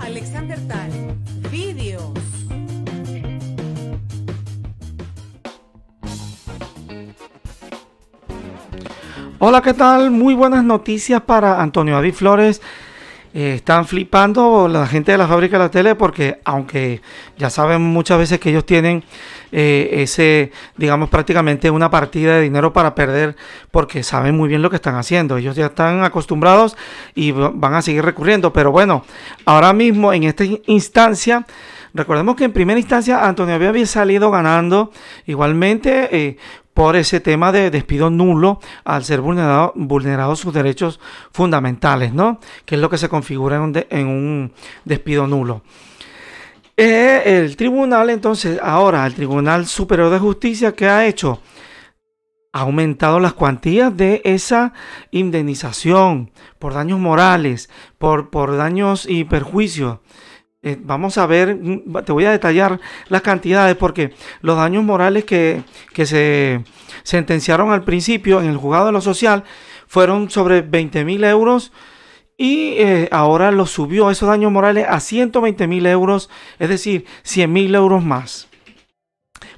Alexander Tal. videos. Hola, ¿qué tal? Muy buenas noticias para Antonio David Flores eh, están flipando la gente de la fábrica de la tele porque aunque ya saben muchas veces que ellos tienen eh, ese, digamos, prácticamente una partida de dinero para perder porque saben muy bien lo que están haciendo. Ellos ya están acostumbrados y van a seguir recurriendo. Pero bueno, ahora mismo en esta instancia... Recordemos que en primera instancia Antonio había salido ganando igualmente eh, por ese tema de despido nulo al ser vulnerados sus derechos fundamentales, ¿no? Que es lo que se configura en un, en despido nulo. Eh, el tribunal, entonces, ahora, el Tribunal Superior de Justicia, ¿qué ha hecho? Ha aumentado las cuantías de esa indemnización por daños morales, por, por daños y perjuicios. Eh, vamos a ver, mm, te voy a detallar las cantidades porque los daños morales que, que se sentenciaron al principio en el juzgado de lo social fueron sobre 20 mil euros y eh, ahora los subió esos daños morales a 120 mil euros, es decir, 100 mil euros más.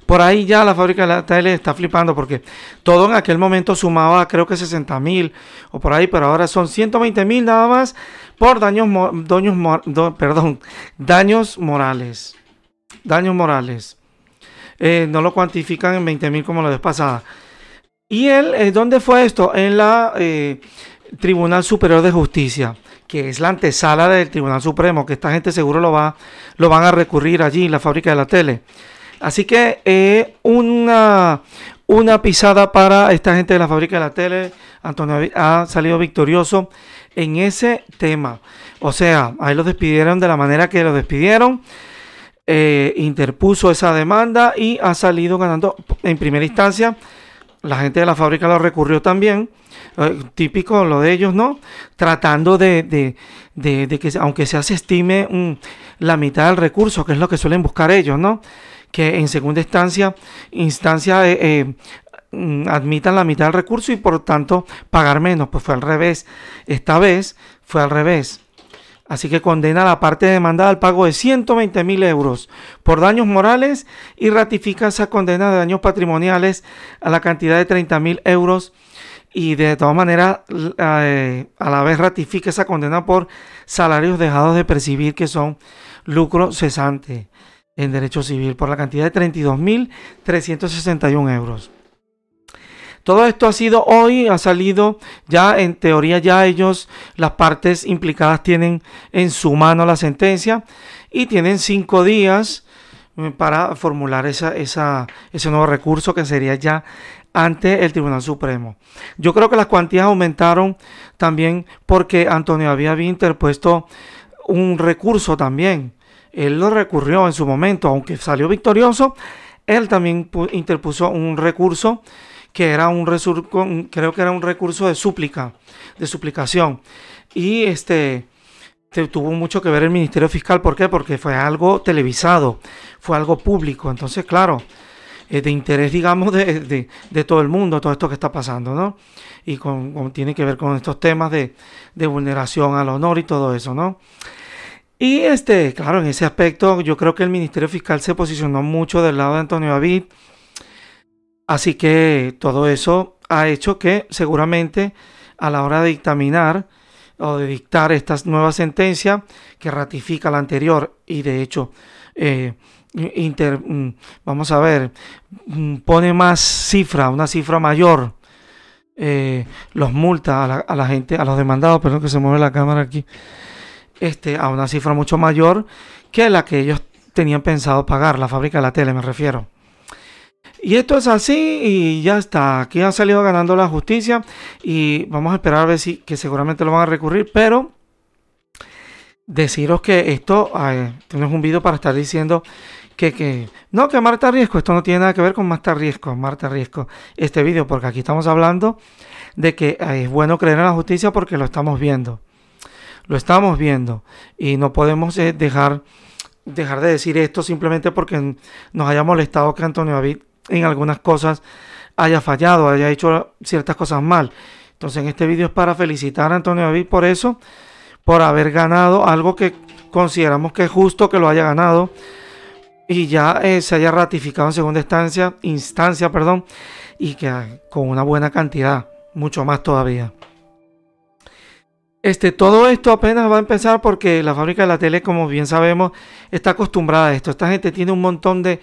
Por ahí ya la fábrica de la tele está flipando porque todo en aquel momento sumaba creo que 60 mil o por ahí, pero ahora son 120 mil nada más por daños, daños morales. Daños morales. Eh, no lo cuantifican en 20.000 como la vez pasada. ¿Y él, eh, dónde fue esto? En la eh, Tribunal Superior de Justicia, que es la antesala del Tribunal Supremo, que esta gente seguro lo, va, lo van a recurrir allí, en la fábrica de la tele. Así que una, una pisada para esta gente de la fábrica de la tele Antonio ha salido victorioso en ese tema. O sea, ahí lo despidieron de la manera que lo despidieron. Eh, interpuso esa demanda y ha salido ganando en primera instancia. La gente de la fábrica lo recurrió también, eh, típico lo de ellos, ¿no? Tratando de, que, aunque sea, se estime mm, la mitad del recurso, que es lo que suelen buscar ellos, ¿no? Que en segunda instancia, instancia eh, Mm, admitan la mitad del recurso y por tanto pagar menos. Pues fue al revés. Esta vez fue al revés. Así que condena la parte demandada al pago de 120 mil euros por daños morales y ratifica esa condena de daños patrimoniales a la cantidad de 30 mil euros. Y de todas maneras, eh, a la vez ratifica esa condena por salarios dejados de percibir que son lucro cesante en derecho civil por la cantidad de 32.361 euros. Todo esto ha sido hoy, ha salido ya en teoría ya ellos, las partes implicadas tienen en su mano la sentencia y tienen cinco días eh, para formular esa, ese nuevo recurso que sería ya ante el Tribunal Supremo. Yo creo que las cuantías aumentaron también porque Antonio había interpuesto un recurso también. Él lo recurrió en su momento, aunque salió victorioso, él también interpuso un recurso que era un, creo que era un recurso de súplica, de suplicación. Y este tuvo mucho que ver el Ministerio Fiscal. ¿Por qué? Porque fue algo televisado, fue algo público. Entonces, claro, es eh, de interés, digamos, de, todo el mundo, todo esto que está pasando, ¿no? Y con, tiene que ver con estos temas de, de, vulneración al honor y todo eso, ¿no? Y este, claro, en ese aspecto, yo creo que el Ministerio Fiscal se posicionó mucho del lado de Antonio David Así que todo eso ha hecho que seguramente a la hora de dictaminar o de dictar esta nueva sentencia que ratifica la anterior y de hecho eh, mm, vamos a ver mm, pone más cifra una cifra mayor eh, los multa a la, a la, gente a los demandados perdón que se mueve la cámara aquí este a una cifra mucho mayor que la que ellos tenían pensado pagar la fábrica de la tele me refiero y esto es así y ya está. Aquí ha salido ganando la justicia y vamos a esperar a ver si que seguramente lo van a recurrir, pero deciros que esto Tenemos es un vídeo para estar diciendo que, no, que Marta Riesco, esto no tiene nada que ver con Marta Riesco, Marta Riesco, este video, porque aquí estamos hablando de que es bueno creer en la justicia porque lo estamos viendo. Lo estamos viendo y no podemos eh, dejar dejar de decir esto simplemente porque nos haya molestado que Antonio David en algunas cosas haya fallado, haya hecho ciertas cosas mal. Entonces en este vídeo es para felicitar a Antonio David por eso, por haber ganado algo que consideramos que es justo que lo haya ganado y ya eh, se haya ratificado en segunda instancia, instancia, perdón, y que con una buena cantidad, mucho más todavía. Este, todo esto apenas va a empezar porque la fábrica de la tele, como bien sabemos, está acostumbrada a esto. Esta gente tiene un montón de,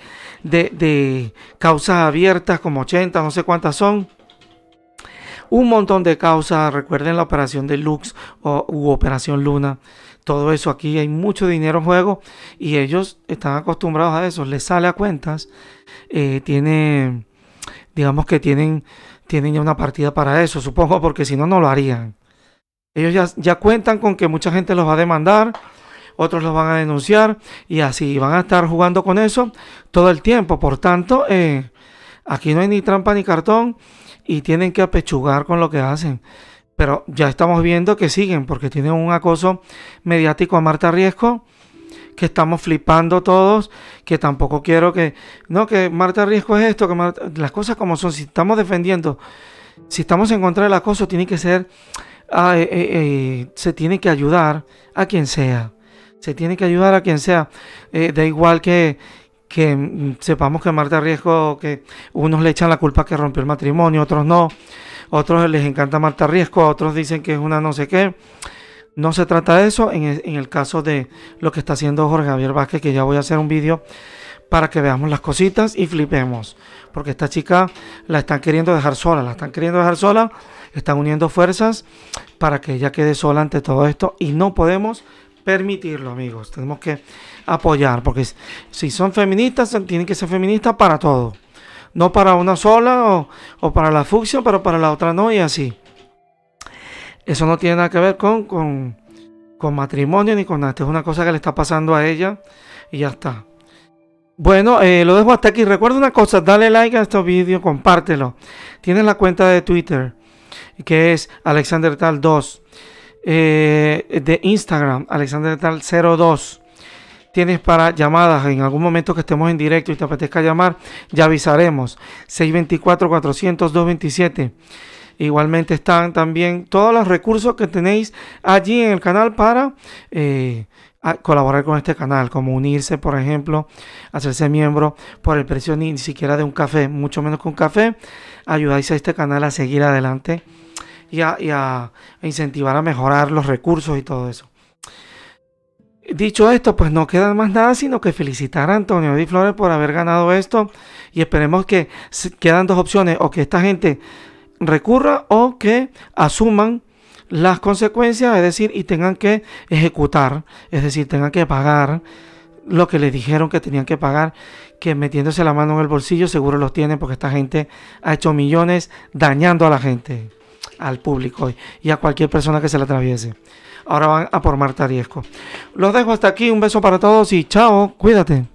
causas abiertas, como 80, no sé cuántas son. Un montón de causas, recuerden la operación de Lux o, u operación Luna. Todo eso aquí hay mucho dinero en juego y ellos están acostumbrados a eso. Les sale a cuentas. Eh, tiene, digamos que tienen, tienen ya una partida para eso, supongo, porque si no, no lo harían. Ellos ya, cuentan con que mucha gente los va a demandar, otros los van a denunciar y así van a estar jugando con eso todo el tiempo. Por tanto, eh, aquí no hay ni trampa ni cartón y tienen que apechugar con lo que hacen. Pero ya estamos viendo que siguen porque tienen un acoso mediático a Marta Riesco que estamos flipando todos, que tampoco quiero que, no, que Marta Riesco es esto, que las cosas como son, si estamos defendiendo, si estamos en contra del acoso, tiene que ser Ah, eh, eh, eh, se tiene que ayudar a quien sea. Se tiene que ayudar a quien sea. da igual que, que mm, sepamos que Marta Riesgo, que unos le echan la culpa que rompió el matrimonio, otros no, otros les encanta Marta Riesgo, otros dicen que es una no sé qué. No se trata de eso en, el caso de lo que está haciendo Jorge Javier Vázquez, que ya voy a hacer un vídeo para que veamos las cositas y flipemos, porque esta chica la están queriendo dejar sola, la están queriendo dejar sola están uniendo fuerzas para que ella quede sola ante todo esto y no podemos permitirlo, amigos. Tenemos que apoyar, porque si son feministas, tienen que ser feministas para todo. No para una sola o, para la fucsia, pero para la otra no y así. Eso no tiene nada que ver con, matrimonio ni con nada. Esto es una cosa que le está pasando a ella y ya está. Bueno, eh, lo dejo hasta aquí. Recuerda una cosa, dale like a este video, compártelo. Tienes la cuenta de Twitter que es Alexander Tal 2. Eh, de Instagram, Alexander Tal 02. Tienes para llamadas en algún momento que estemos en directo y te apetezca llamar, ya avisaremos. 624-400-227. Igualmente están también todos los recursos que tenéis allí en el canal para eh, colaborar con este canal, como unirse, por ejemplo, hacerse miembro por el precio ni, siquiera de un café, mucho menos con café, ayudáis a este canal a seguir adelante y a, a incentivar a mejorar los recursos y todo eso. Dicho esto, pues no queda más nada sino que felicitar a Antonio Di Flores por haber ganado esto y esperemos que quedan dos opciones, o que esta gente recurra o que asuman las consecuencias, es decir, y tengan que ejecutar, es decir, tengan que pagar lo que les dijeron que tenían que pagar, que metiéndose la mano en el bolsillo seguro los tienen porque esta gente ha hecho millones dañando a la gente, al público y a cualquier persona que se le atraviese. Ahora van a por Marta Riesco. Los dejo hasta aquí, un beso para todos y chao, cuídate.